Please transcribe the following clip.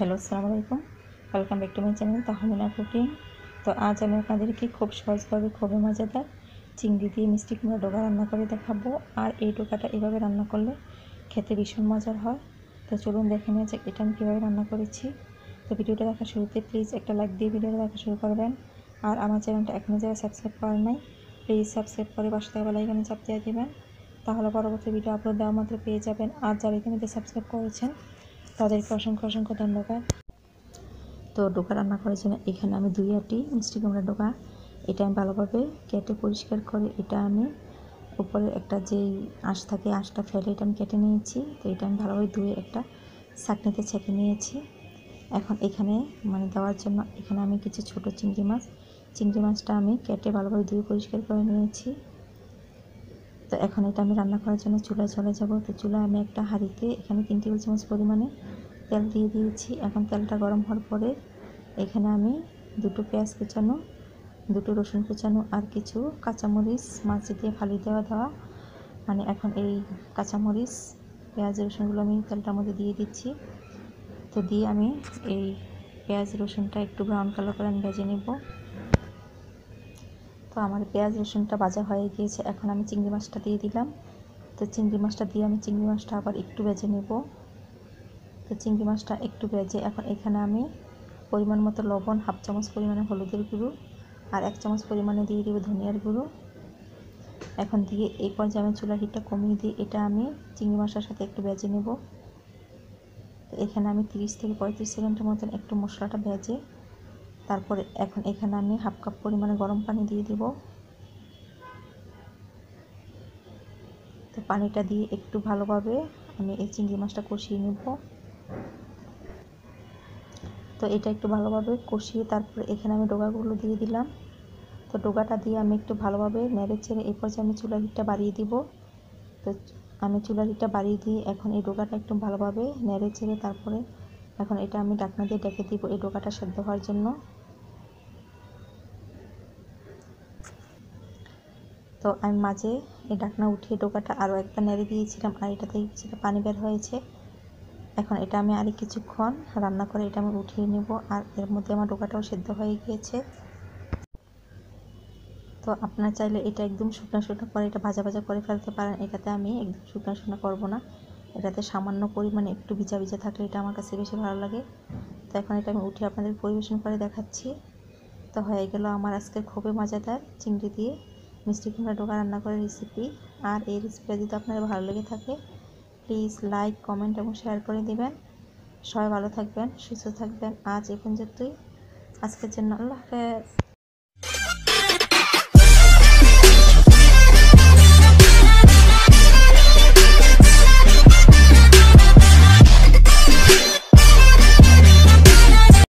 hello সালাম আলাইকুম welcome back to my channel না কুকিং তো আজ আমি আপনাদেরকে খুব সহজভাবে খুবই মজাদার চিংড়ি দিয়ে মিষ্টি কুমড়ো ডোকা রান্না করে দেখাবো আর এই ডোকাটা এভাবে রান্না করলে খেতে ভীষণ মজার হয় তো চলুন দেখে নেওয়া যাক এটা আমি কীভাবে রান্না করেছি তো ভিডিওটা দেখা শুরুতে প্লিজ একটা লাইক দিয়ে ভিডিওটা দেখা শুরু করবেন আর আমার চ্যানেলটা এখনও যারা সাবস্ক্রাইব করেন নাই প্লিজ সাবস্ক্রাইব করে পাশে থাকা লাইকানে চাপ দিয়ে দেবেন তাহলে পরবর্তী ভিডিও আপলোড দেওয়া মাত্র পেয়ে যাবেন আর যারা ইতিমধ্যে সাবস্ক্রাইব করেছেন তাদেরকে অসংখ্য অসংখ্য ধন্যবাদ তো ডোকা রান্না করার জন্য এখানে আমি দুই আটি মিষ্টি কুমড়া ডোকা এটা আমি ভালোভাবে কেটে পরিষ্কার করে এটা আমি উপরে একটা যেই আঁশ থাকে আঁশটা ফেলে এটা আমি কেটে নিয়েছি তো এটা আমি ভালোভাবে ধুয়ে একটা চাকনিতে ছেঁকে নিয়েছি এখন এখানে মানে দেওয়ার জন্য এখানে আমি কিছু ছোট চিংড়ি মাছ চিংড়ি মাছটা আমি কেটে ভালোভাবে ধুয়ে পরিষ্কার করে নিয়েছি তো এখন এটা আমি রান্না করার জন্য চুলায় চলে যাব তো চুলায় আমি একটা হাঁড়িতে এখানে তিন টেবিল চামচ পরিমাণে তেল দিয়ে দিয়েছি এখন তেলটা গরম হওয়ার পরে এখানে আমি দুটো পেঁয়াজ কুচানো দুটো রসুন কুচানো আর কিছু কাঁচামরিচ মাছ দিয়ে ফালি দেওয়া দেওয়া মানে এখন এই কাঁচামরিচ পেঁয়াজ রসুনগুলো আমি তেলটার মধ্যে দিয়ে দিচ্ছি তো দিয়ে আমি এই পেঁয়াজ রসুনটা একটু ব্রাউন কালার করে আমি ভেজে নেব তো আমার পেঁয়াজ রসুনটা ভাজা হয়ে গিয়েছে এখন আমি চিংড়ি মাছটা দিয়ে দিলাম তো চিংড়ি মাছটা দিয়ে আমি চিংড়ি মাছটা আবার একটু বেজে নেব তো চিংড়ি মাছটা একটু বেজে এখন এখানে আমি পরিমাণ মতো লবণ হাফ চামচ পরিমাণে হলুদের গুঁড়ো আর এক চামচ পরিমাণে দিয়ে দেবো ধনিয়ার গুঁড়ো এখন দিয়ে এই পর্যায়ে আমি চুলার হিটটা কমিয়ে দিয়ে এটা আমি চিংড়ি মাছটার সাথে একটু বেজে নেব তো এখানে আমি 30 থেকে পঁয়ত্রিশ সেকেন্ডের মতন একটু মশলাটা বেজে তারপরে এখন এখানে আমি হাফ কাপ পরিমাণে গরম পানি দিয়ে দিব তো পানিটা দিয়ে একটু ভালোভাবে আমি এই চিংড়ি মাছটা কষিয়ে নেব তো এটা একটু ভালোভাবে কষিয়ে তারপরে এখানে আমি ডোগাগুলো দিয়ে দিলাম তো ডোগাটা দিয়ে আমি একটু ভালোভাবে নেড়ে ছেড়ে এরপর যে আমি চুলা হিটটা বাড়িয়ে দিব তো আমি চুলার হিটটা বাড়িয়ে দিয়ে এখন এই ডোগাটা একটু ভালোভাবে নেড়ে ছেড়ে তারপরে এখন এটা আমি ডাকনা দিয়ে ডেকে দিব এই ডোগাটা সেদ্ধ হওয়ার জন্য তো আমি মাঝে এই ডাকনা উঠিয়ে ডোকাটা আরও একবার নেড়ে দিয়েছিলাম আর এটাতে কিছুটা পানি বের হয়েছে এখন এটা আমি আরেক কিছুক্ষণ রান্না করে এটা আমি উঠিয়ে নেব আর এর মধ্যে আমার ডোকাটাও সেদ্ধ হয়ে গিয়েছে তো আপনারা চাইলে এটা একদম শুকনা শুকনো করে এটা ভাজা ভাজা করে ফেলতে পারেন এটাতে আমি একদম শুকনা শুকনো করবো না এটাতে সামান্য পরিমাণে একটু ভিজা ভিজা থাকলে এটা আমার কাছে বেশি ভালো লাগে তো এখন এটা আমি উঠে আপনাদের পরিবেশন করে দেখাচ্ছি তো হয়ে গেল আমার আজকের খুবই মজাদার চিংড়ি দিয়ে মিষ্টি কুমড়া ঢোকা রান্না করার রেসিপি আর এই রেসিপিটা যদি আপনার ভালো লেগে থাকে প্লিজ লাইক কমেন্ট এবং শেয়ার করে দিবেন সবাই ভালো থাকবেন সুস্থ থাকবেন আজ এ পর্যন্তই আজকের জন্য আল্লাহ হাফেজ